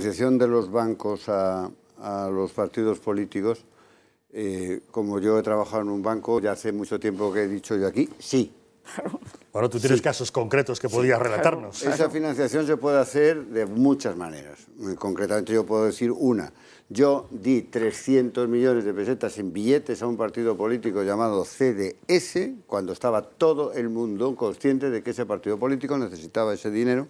financiación de los bancos a, los partidos políticos, eh, como yo he trabajado en un banco, ya hace mucho tiempo que he dicho yo aquí, sí. Bueno, tú tienes casos concretos que podías relatarnos. Esa financiación se puede hacer de muchas maneras. Eh, concretamente yo puedo decir una. Yo di 300 millones de pesetas en billetes a un partido político llamado CDS cuando estaba todo el mundo consciente de que ese partido político necesitaba ese dinero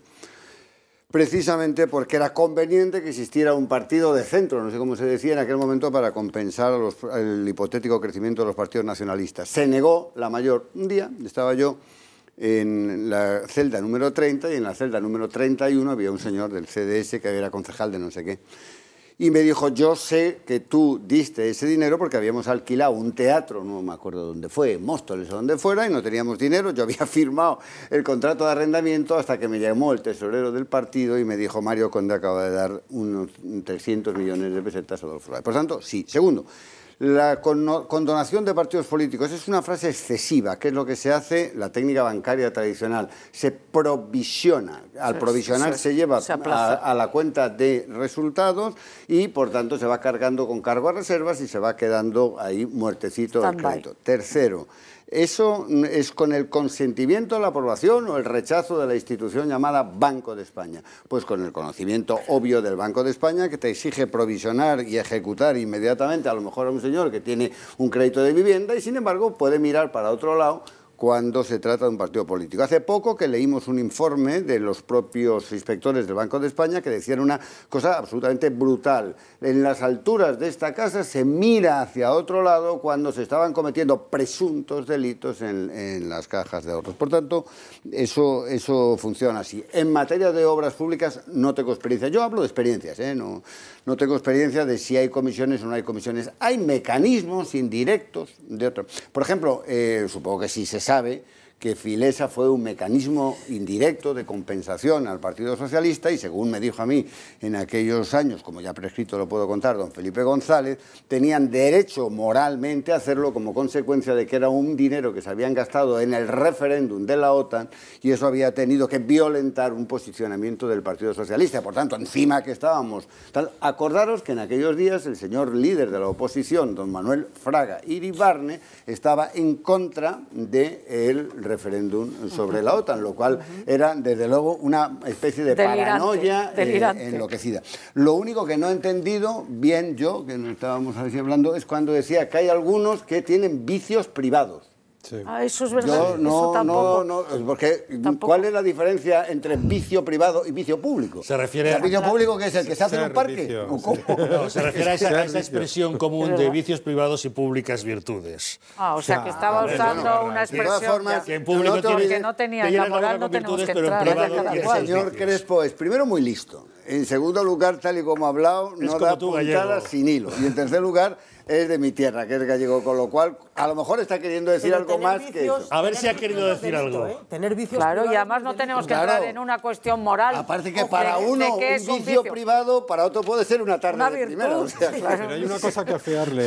precisamente porque era conveniente que existiera un partido de centro, no sé cómo se decía en aquel momento, para compensar el hipotético crecimiento de los partidos nacionalistas. Se negó la mayor. Un día estaba yo en la celda número 30 y en la celda número 31 había un señor del CDS que era concejal de no sé qué. Y me dijo, yo sé que tú diste ese dinero porque habíamos alquilado un teatro, no me acuerdo dónde fue, Móstoles o donde fuera, y no teníamos dinero. Yo había firmado el contrato de arrendamiento hasta que me llamó el tesorero del partido y me dijo, Mario Conde acaba de dar unos 300 millones de pesetas a Adolfo Por tanto, sí. Segundo, la condonación de partidos políticos es una frase excesiva, que es lo que se hace la técnica bancaria tradicional. Se provisiona, al provisionar se, lleva a, a, la cuenta de resultados y por tanto se va cargando con cargo a reservas y se va quedando ahí muertecito el crédito. Tercero, eso es con el consentimiento de la aprobación o el rechazo de la institución llamada Banco de España. Pues con el conocimiento obvio del Banco de España que te exige provisionar y ejecutar inmediatamente a lo mejor a un señor que tiene un crédito de vivienda y sin embargo puede mirar para otro lado cuando se trata de un partido político. Hace poco que leímos un informe de los propios inspectores del Banco de España que decían una cosa absolutamente brutal. En las alturas de esta casa se mira hacia otro lado cuando se estaban cometiendo presuntos delitos en, las cajas de otros... Por tanto, eso, eso funciona así. En materia de obras públicas no tengo experiencia. Yo hablo de experiencias, ¿eh? no, no tengo experiencia de si hay comisiones o no hay comisiones. Hay mecanismos indirectos de otro. Por ejemplo, eh, supongo que si se sabe que Filesa fue un mecanismo indirecto de compensación al Partido Socialista y según me dijo a mí en aquellos años, como ya prescrito lo puedo contar, don Felipe González, tenían derecho moralmente a hacerlo como consecuencia de que era un dinero que se habían gastado en el referéndum de la OTAN y eso había tenido que violentar un posicionamiento del Partido Socialista. Por tanto, encima que estábamos... acordaros que en aquellos días el señor líder de la oposición, don Manuel Fraga Iribarne, estaba en contra del referéndum referéndum sobre la OTAN, lo cual era desde luego una especie de paranoia eh, enloquecida. Lo único que no he entendido bien yo, que no estábamos así hablando, es cuando decía que hay algunos que tienen vicios privados. Ah, eso es verdad. no, eso tampoco, no, no, porque ¿cuál es la diferencia entre vicio privado y vicio público? Se refiere al vicio público que es el que se hace en un parque. se refiere a esa, expresión común de vicios privados y públicas virtudes. Ah, o sea, que ah, estaba usando una expresión que en público no tenía la moral, no tenemos que entrar. el señor Crespo es primero muy listo. En segundo lugar, tal y como ha hablado, no da puntadas sin hilo. Y en tercer lugar, es de mi tierra, que es gallego, con lo cual a lo mejor está queriendo decir algo más que A ver si ha querido decir algo. ¿eh? Tener vicios Claro, y además no tenemos que entrar en una cuestión moral. Aparte que para uno un, vicio privado, para otro puede ser una tarde de primera. hay una cosa que afearle.